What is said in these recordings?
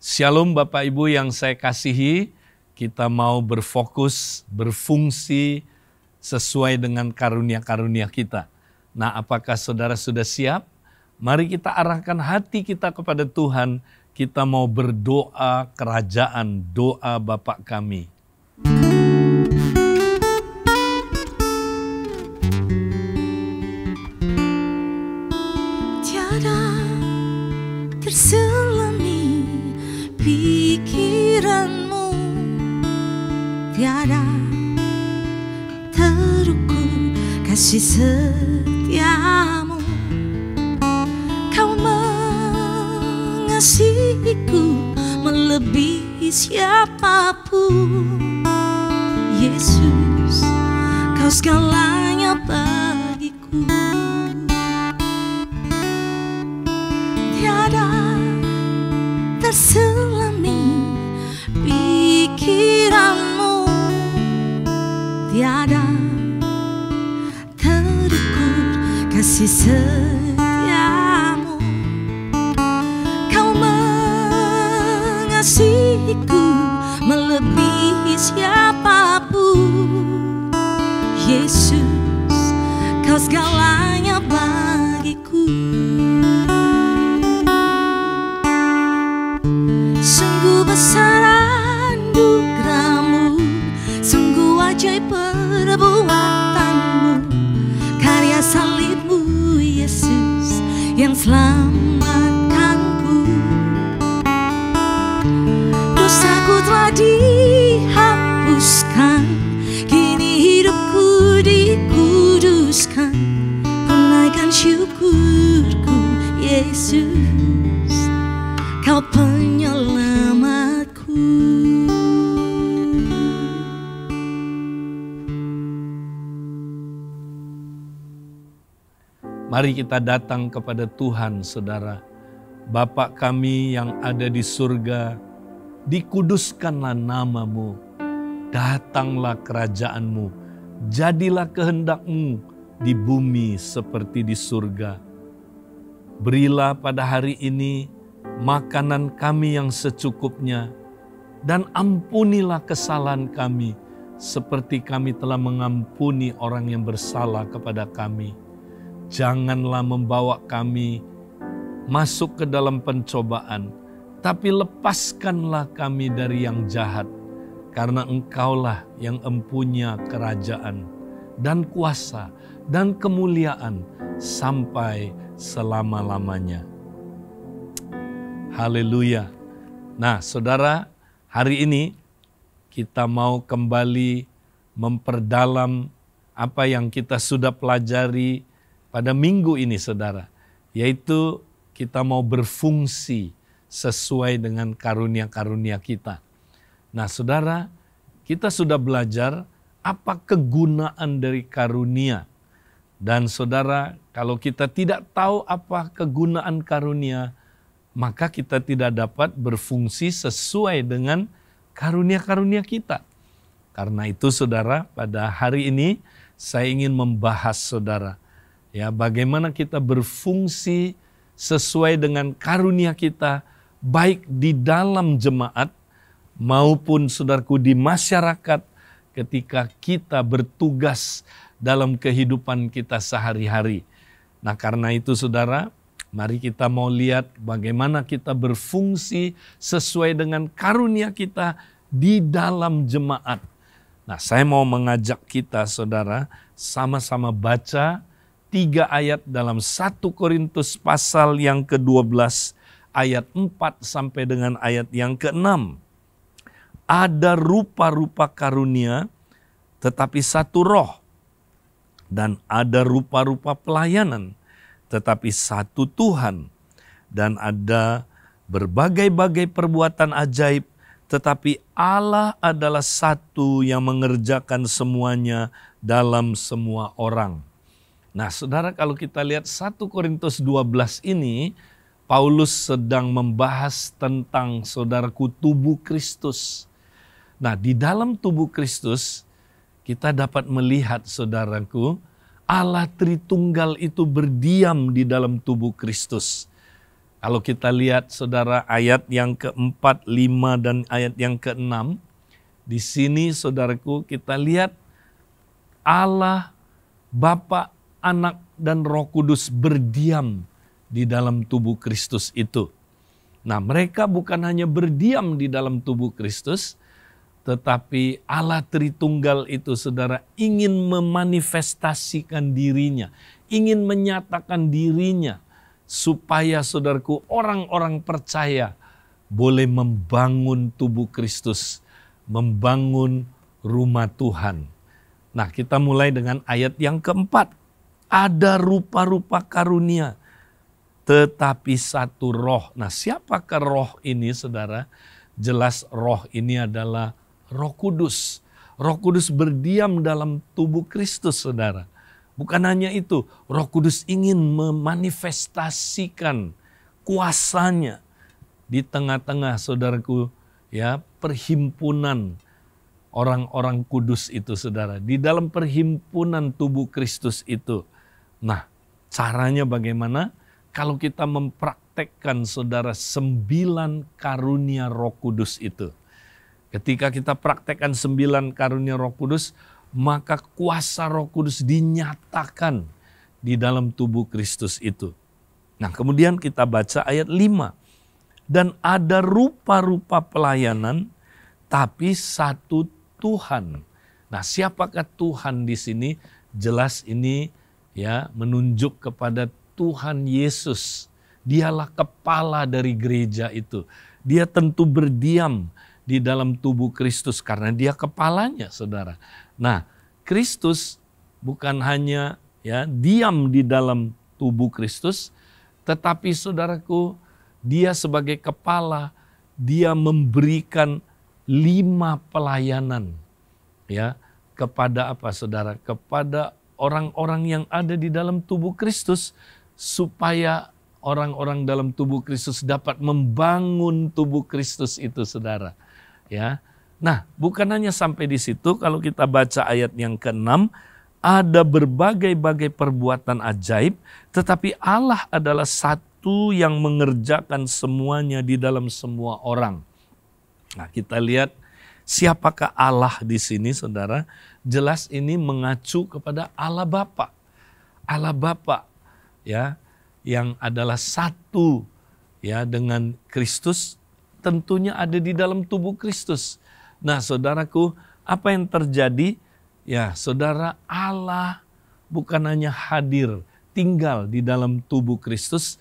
Shalom Bapak Ibu yang saya kasihi, kita mau berfokus, berfungsi sesuai dengan karunia-karunia kita. Nah apakah saudara sudah siap? Mari kita arahkan hati kita kepada Tuhan, kita mau berdoa kerajaan, doa Bapak kami. tiada terukur kasih setiamu Kau mengasihiku melebihi siapapun Yesus kau segalanya bagiku Tiada tersenyum tiada terukur kasih setiamu Kau mengasihiku melebihi siapapun Yesus kau segalanya bagiku Yesus Kau penyelamatku Mari kita datang kepada Tuhan saudara Bapa kami yang ada di surga Dikuduskanlah namamu Datanglah kerajaanmu Jadilah kehendakmu di bumi seperti di surga. Berilah pada hari ini makanan kami yang secukupnya, dan ampunilah kesalahan kami, seperti kami telah mengampuni orang yang bersalah kepada kami. Janganlah membawa kami masuk ke dalam pencobaan, tapi lepaskanlah kami dari yang jahat, karena Engkaulah yang empunya kerajaan dan kuasa dan kemuliaan sampai selama-lamanya. Haleluya. Nah, saudara, hari ini kita mau kembali memperdalam apa yang kita sudah pelajari pada minggu ini, saudara, yaitu kita mau berfungsi sesuai dengan karunia-karunia kita. Nah, saudara, kita sudah belajar apa kegunaan dari karunia, dan saudara, kalau kita tidak tahu apa kegunaan karunia, maka kita tidak dapat berfungsi sesuai dengan karunia-karunia kita. Karena itu saudara, pada hari ini saya ingin membahas saudara, ya bagaimana kita berfungsi sesuai dengan karunia kita baik di dalam jemaat maupun saudaraku di masyarakat ketika kita bertugas dalam kehidupan kita sehari-hari. Nah, karena itu Saudara, mari kita mau lihat bagaimana kita berfungsi sesuai dengan karunia kita di dalam jemaat. Nah, saya mau mengajak kita Saudara sama-sama baca tiga ayat dalam satu Korintus pasal yang ke-12 ayat 4 sampai dengan ayat yang ke-6. Ada rupa-rupa karunia tetapi satu roh dan ada rupa-rupa pelayanan, tetapi satu Tuhan, dan ada berbagai-bagai perbuatan ajaib, tetapi Allah adalah satu yang mengerjakan semuanya dalam semua orang. Nah, saudara, kalau kita lihat 1 Korintus 12 ini, Paulus sedang membahas tentang saudaraku tubuh Kristus. Nah, di dalam tubuh Kristus kita dapat melihat saudaraku, Allah Tritunggal itu berdiam di dalam tubuh Kristus. Kalau kita lihat saudara ayat yang keempat, lima, dan ayat yang keenam, di sini saudaraku kita lihat Allah Bapa, Anak, dan Roh Kudus berdiam di dalam tubuh Kristus itu. Nah mereka bukan hanya berdiam di dalam tubuh Kristus, tetapi Allah Tritunggal itu saudara ingin memanifestasikan dirinya, ingin menyatakan dirinya supaya saudaraku orang-orang percaya boleh membangun tubuh Kristus, membangun rumah Tuhan. Nah, kita mulai dengan ayat yang keempat. Ada rupa-rupa karunia, tetapi satu roh. Nah, siapakah roh ini, saudara? Jelas, roh ini adalah Roh Kudus. Roh Kudus berdiam dalam tubuh Kristus, saudara. Bukan hanya itu, Roh Kudus ingin memanifestasikan kuasanya di tengah-tengah saudaraku, ya, perhimpunan orang-orang kudus itu, saudara, di dalam perhimpunan tubuh Kristus itu. Nah, caranya bagaimana? Kalau kita mempraktekkan saudara sembilan karunia Roh Kudus itu, Ketika kita praktekkan sembilan karunia roh kudus, maka kuasa roh kudus dinyatakan di dalam tubuh Kristus itu. Nah kemudian kita baca ayat 5. Dan ada rupa-rupa pelayanan, tapi satu Tuhan. Nah siapakah Tuhan di sini? Jelas ini ya menunjuk kepada Tuhan Yesus. Dialah kepala dari gereja itu. Dia tentu berdiam di dalam tubuh Kristus karena dia kepalanya, Saudara. Nah, Kristus bukan hanya ya diam di dalam tubuh Kristus, tetapi saudaraku, dia sebagai kepala, dia memberikan lima pelayanan ya kepada apa saudara? Kepada orang-orang yang ada di dalam tubuh Kristus supaya orang-orang dalam tubuh Kristus dapat membangun tubuh Kristus itu saudara. Ya. Nah, bukan hanya sampai di situ kalau kita baca ayat yang ke-6 ada berbagai-bagai perbuatan ajaib, tetapi Allah adalah satu yang mengerjakan semuanya di dalam semua orang. Nah, kita lihat siapakah Allah di sini, saudara? Jelas ini mengacu kepada Allah Bapa. Allah Bapa, ya, yang adalah satu, ya, dengan Kristus tentunya ada di dalam tubuh Kristus. Nah, saudaraku, apa yang terjadi? Ya, saudara Allah bukan hanya hadir, tinggal di dalam tubuh Kristus,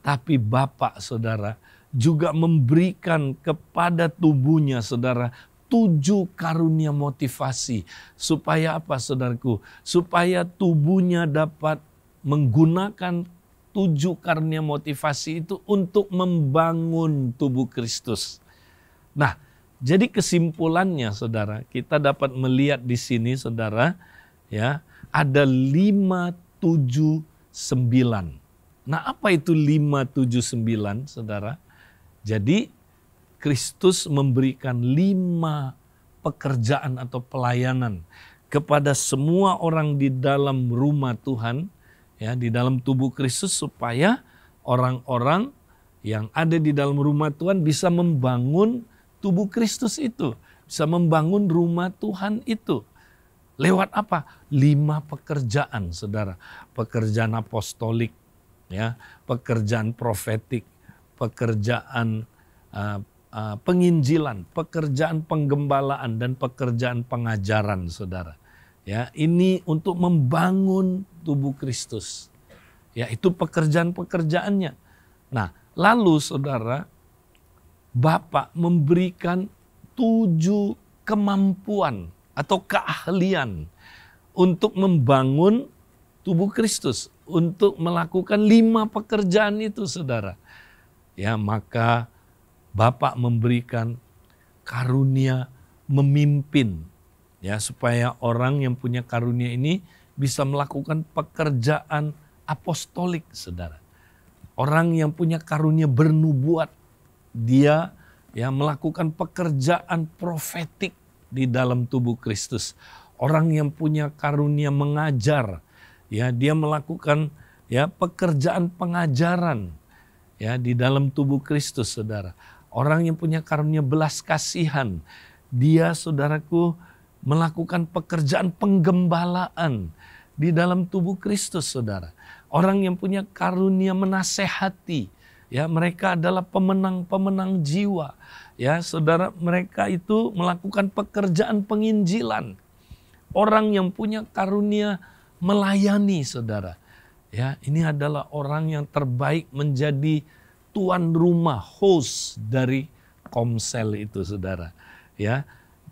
tapi Bapak saudara juga memberikan kepada tubuhnya saudara tujuh karunia motivasi. Supaya apa saudaraku? Supaya tubuhnya dapat menggunakan tujuh karunia motivasi itu untuk membangun tubuh Kristus. Nah, jadi kesimpulannya saudara, kita dapat melihat di sini saudara, ya ada lima tujuh sembilan. Nah apa itu lima tujuh sembilan saudara? Jadi Kristus memberikan lima pekerjaan atau pelayanan kepada semua orang di dalam rumah Tuhan ya di dalam tubuh Kristus supaya orang-orang yang ada di dalam rumah Tuhan bisa membangun tubuh Kristus itu, bisa membangun rumah Tuhan itu. Lewat apa? Lima pekerjaan, Saudara. Pekerjaan apostolik, ya, pekerjaan profetik, pekerjaan uh, uh, penginjilan, pekerjaan penggembalaan dan pekerjaan pengajaran, Saudara. Ya, ini untuk membangun tubuh Kristus. Ya, itu pekerjaan-pekerjaannya. Nah, lalu saudara, Bapak memberikan tujuh kemampuan atau keahlian untuk membangun tubuh Kristus, untuk melakukan lima pekerjaan itu saudara. Ya maka Bapak memberikan karunia memimpin ya supaya orang yang punya karunia ini bisa melakukan pekerjaan apostolik saudara orang yang punya karunia bernubuat dia ya melakukan pekerjaan profetik di dalam tubuh Kristus orang yang punya karunia mengajar ya dia melakukan ya pekerjaan pengajaran ya di dalam tubuh Kristus saudara orang yang punya karunia belas kasihan dia saudaraku melakukan pekerjaan penggembalaan di dalam tubuh Kristus, saudara. Orang yang punya karunia menasehati, ya mereka adalah pemenang-pemenang jiwa, ya saudara. Mereka itu melakukan pekerjaan penginjilan. Orang yang punya karunia melayani, saudara. Ya, ini adalah orang yang terbaik menjadi tuan rumah host dari komsel itu, saudara. Ya,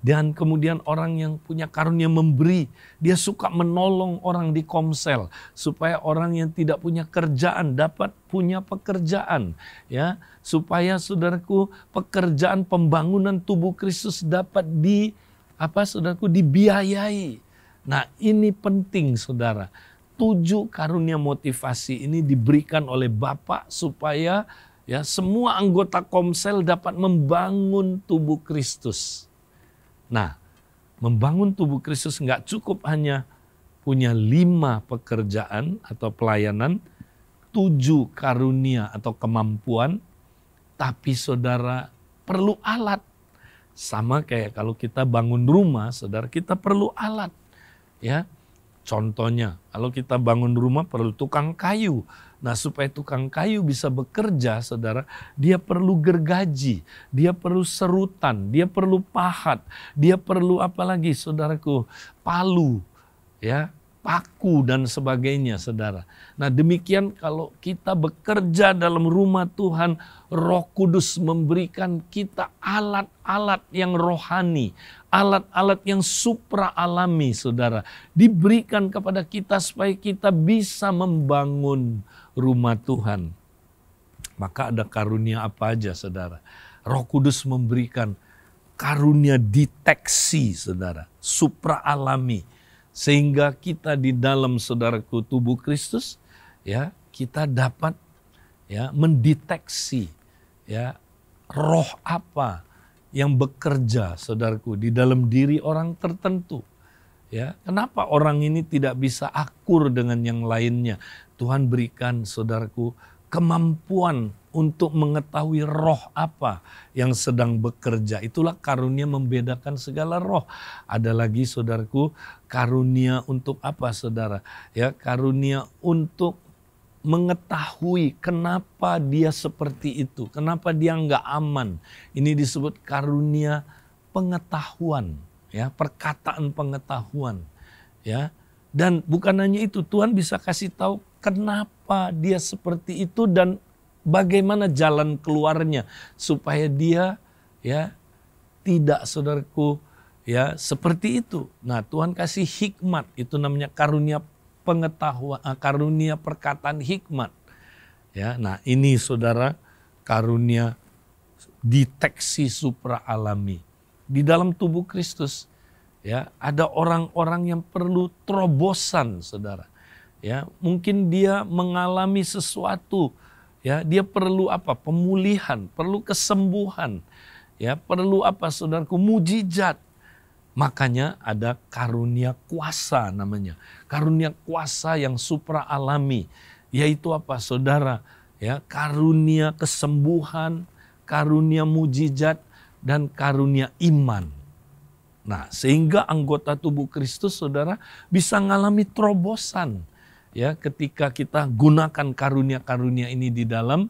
dan kemudian orang yang punya karunia memberi, dia suka menolong orang di komsel supaya orang yang tidak punya kerjaan dapat punya pekerjaan, ya. Supaya saudaraku pekerjaan pembangunan tubuh Kristus dapat di apa saudaraku dibiayai. Nah, ini penting saudara. Tujuh karunia motivasi ini diberikan oleh Bapak supaya ya semua anggota komsel dapat membangun tubuh Kristus. Nah, membangun tubuh Kristus nggak cukup hanya punya lima pekerjaan atau pelayanan, tujuh karunia atau kemampuan, tapi saudara perlu alat. Sama kayak kalau kita bangun rumah, saudara kita perlu alat. Ya, Contohnya, kalau kita bangun rumah perlu tukang kayu. Nah, supaya tukang kayu bisa bekerja, saudara, dia perlu gergaji, dia perlu serutan, dia perlu pahat, dia perlu apa lagi, saudaraku, palu, ya, paku dan sebagainya, saudara. Nah, demikian kalau kita bekerja dalam rumah Tuhan, Roh Kudus memberikan kita alat-alat yang rohani, alat-alat yang supra alami saudara diberikan kepada kita supaya kita bisa membangun rumah Tuhan. Maka ada karunia apa aja saudara. Roh Kudus memberikan karunia deteksi saudara, supra alami. Sehingga kita di dalam saudaraku tubuh Kristus ya kita dapat ya mendeteksi ya roh apa yang bekerja, saudaraku, di dalam diri orang tertentu. Ya, kenapa orang ini tidak bisa akur dengan yang lainnya? Tuhan berikan saudaraku kemampuan untuk mengetahui roh apa yang sedang bekerja. Itulah karunia membedakan segala roh. Ada lagi saudaraku karunia untuk apa saudara? Ya, karunia untuk mengetahui kenapa dia seperti itu, kenapa dia nggak aman. Ini disebut karunia pengetahuan, ya perkataan pengetahuan, ya. Dan bukan hanya itu, Tuhan bisa kasih tahu kenapa dia seperti itu dan bagaimana jalan keluarnya supaya dia ya tidak saudaraku ya seperti itu. Nah, Tuhan kasih hikmat itu namanya karunia pengetahuan, eh, karunia perkataan hikmat. Ya, nah ini saudara karunia deteksi supra alami di dalam tubuh Kristus. Ya, ada orang-orang yang perlu terobosan, saudara. Ya, mungkin dia mengalami sesuatu, ya, dia perlu apa? Pemulihan, perlu kesembuhan, ya, perlu apa, saudaraku? Mujizat, Makanya ada karunia kuasa namanya. Karunia kuasa yang supra alami. Yaitu apa saudara? Ya, karunia kesembuhan, karunia mujizat, dan karunia iman. Nah, sehingga anggota tubuh Kristus saudara bisa mengalami terobosan ya ketika kita gunakan karunia-karunia ini di dalam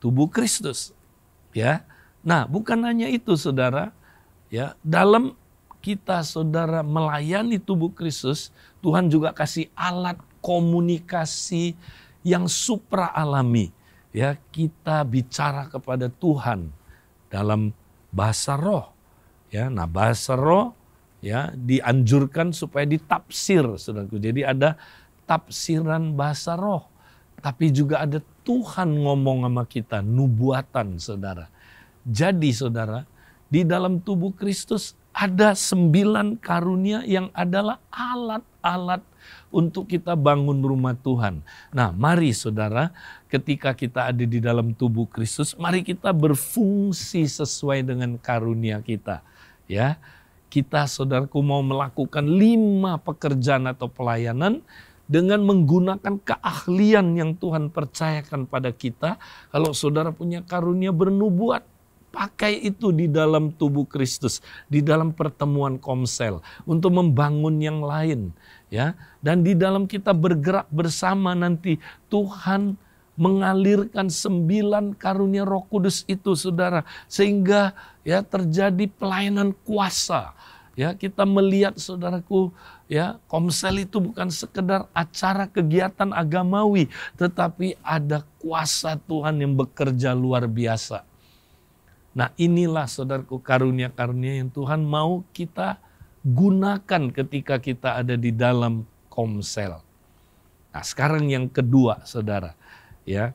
tubuh Kristus. Ya. Nah, bukan hanya itu saudara, ya, dalam kita saudara melayani tubuh Kristus, Tuhan juga kasih alat komunikasi yang supra alami. Ya, kita bicara kepada Tuhan dalam bahasa roh. Ya, nah bahasa roh ya dianjurkan supaya ditafsir, Saudaraku. Jadi ada tafsiran bahasa roh, tapi juga ada Tuhan ngomong sama kita, nubuatan Saudara. Jadi Saudara, di dalam tubuh Kristus ada sembilan karunia yang adalah alat-alat untuk kita bangun rumah Tuhan. Nah, mari saudara, ketika kita ada di dalam tubuh Kristus, mari kita berfungsi sesuai dengan karunia kita. Ya, kita saudaraku mau melakukan lima pekerjaan atau pelayanan dengan menggunakan keahlian yang Tuhan percayakan pada kita. Kalau saudara punya karunia bernubuat, pakai itu di dalam tubuh Kristus, di dalam pertemuan komsel untuk membangun yang lain, ya. Dan di dalam kita bergerak bersama nanti Tuhan mengalirkan sembilan karunia Roh Kudus itu, saudara, sehingga ya terjadi pelayanan kuasa. Ya, kita melihat saudaraku, ya, komsel itu bukan sekedar acara kegiatan agamawi, tetapi ada kuasa Tuhan yang bekerja luar biasa. Nah inilah saudaraku karunia-karunia yang Tuhan mau kita gunakan ketika kita ada di dalam komsel. Nah sekarang yang kedua saudara ya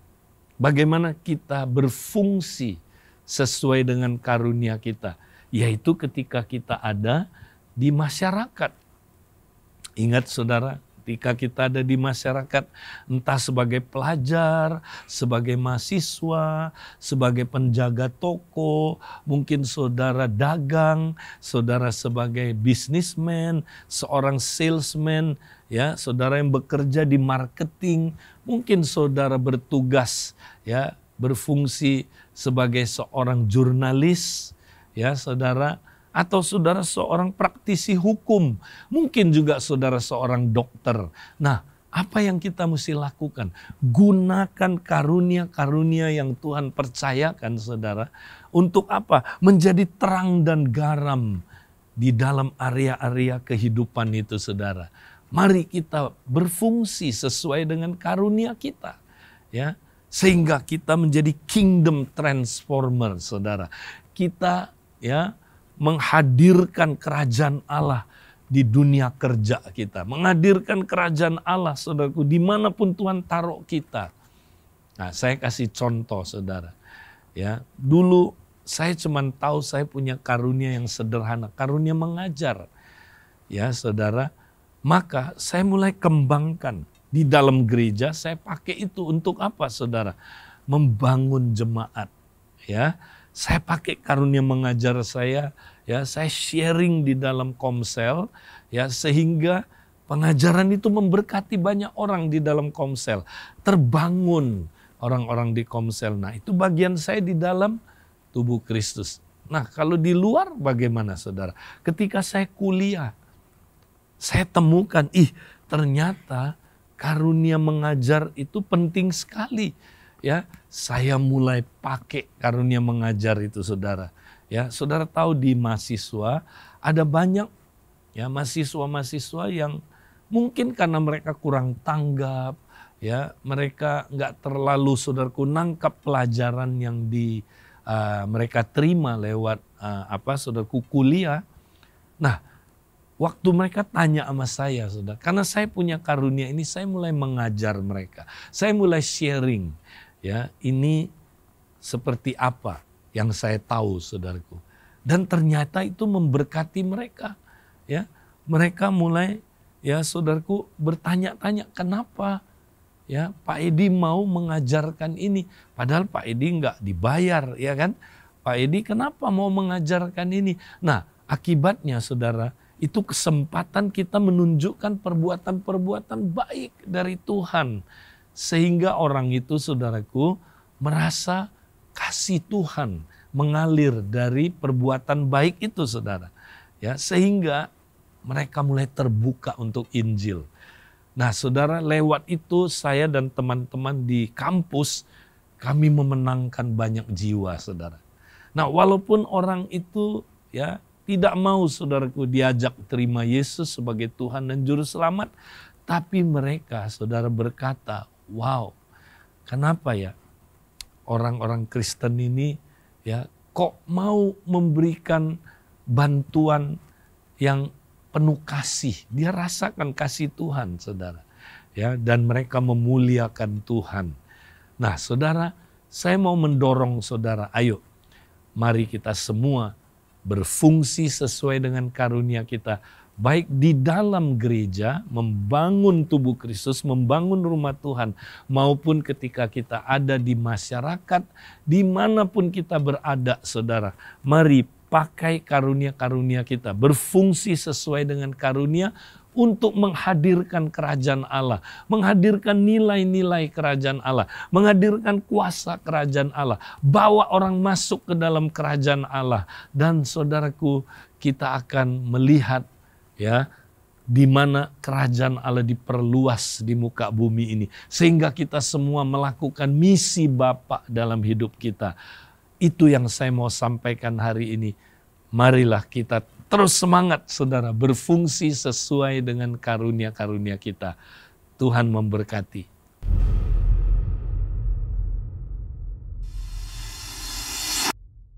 bagaimana kita berfungsi sesuai dengan karunia kita yaitu ketika kita ada di masyarakat. Ingat saudara ketika kita ada di masyarakat entah sebagai pelajar, sebagai mahasiswa, sebagai penjaga toko, mungkin saudara dagang, saudara sebagai bisnismen, seorang salesman, ya, saudara yang bekerja di marketing, mungkin saudara bertugas ya, berfungsi sebagai seorang jurnalis, ya, saudara atau saudara seorang praktisi hukum, mungkin juga saudara seorang dokter. Nah, apa yang kita mesti lakukan? Gunakan karunia-karunia yang Tuhan percayakan, saudara, untuk apa? Menjadi terang dan garam di dalam area-area kehidupan itu, saudara. Mari kita berfungsi sesuai dengan karunia kita, ya, sehingga kita menjadi kingdom transformer, saudara. Kita, ya, menghadirkan kerajaan Allah di dunia kerja kita. Menghadirkan kerajaan Allah, saudaraku, dimanapun Tuhan taruh kita. Nah, saya kasih contoh, saudara. Ya, dulu saya cuma tahu saya punya karunia yang sederhana, karunia mengajar. Ya, saudara. Maka saya mulai kembangkan di dalam gereja. Saya pakai itu untuk apa, saudara? Membangun jemaat. Ya, saya pakai karunia mengajar saya, ya saya sharing di dalam komsel, ya sehingga pengajaran itu memberkati banyak orang di dalam komsel. Terbangun orang-orang di komsel. Nah itu bagian saya di dalam tubuh Kristus. Nah kalau di luar bagaimana saudara? Ketika saya kuliah, saya temukan, ih ternyata karunia mengajar itu penting sekali ya saya mulai pakai karunia mengajar itu saudara ya saudara tahu di mahasiswa ada banyak ya mahasiswa-mahasiswa yang mungkin karena mereka kurang tanggap ya mereka nggak terlalu saudaraku nangkap pelajaran yang di uh, mereka terima lewat uh, apa saudaraku kuliah nah waktu mereka tanya sama saya, saudara, karena saya punya karunia ini, saya mulai mengajar mereka, saya mulai sharing, ya ini seperti apa yang saya tahu saudaraku dan ternyata itu memberkati mereka ya mereka mulai ya saudaraku bertanya-tanya kenapa ya Pak Edi mau mengajarkan ini padahal Pak Edi nggak dibayar ya kan Pak Edi kenapa mau mengajarkan ini nah akibatnya saudara itu kesempatan kita menunjukkan perbuatan-perbuatan baik dari Tuhan sehingga orang itu saudaraku merasa kasih Tuhan mengalir dari perbuatan baik itu saudara. Ya, sehingga mereka mulai terbuka untuk Injil. Nah, saudara, lewat itu saya dan teman-teman di kampus kami memenangkan banyak jiwa, saudara. Nah, walaupun orang itu ya tidak mau saudaraku diajak terima Yesus sebagai Tuhan dan juru selamat, tapi mereka saudara berkata, wow, kenapa ya orang-orang Kristen ini ya kok mau memberikan bantuan yang penuh kasih. Dia rasakan kasih Tuhan, Saudara. Ya, dan mereka memuliakan Tuhan. Nah, Saudara, saya mau mendorong Saudara, ayo mari kita semua berfungsi sesuai dengan karunia kita baik di dalam gereja, membangun tubuh Kristus, membangun rumah Tuhan, maupun ketika kita ada di masyarakat, dimanapun kita berada, saudara. Mari pakai karunia-karunia kita, berfungsi sesuai dengan karunia untuk menghadirkan kerajaan Allah, menghadirkan nilai-nilai kerajaan Allah, menghadirkan kuasa kerajaan Allah, bawa orang masuk ke dalam kerajaan Allah, dan saudaraku, kita akan melihat ya di mana kerajaan Allah diperluas di muka bumi ini sehingga kita semua melakukan misi Bapa dalam hidup kita. Itu yang saya mau sampaikan hari ini. Marilah kita terus semangat Saudara berfungsi sesuai dengan karunia-karunia kita. Tuhan memberkati.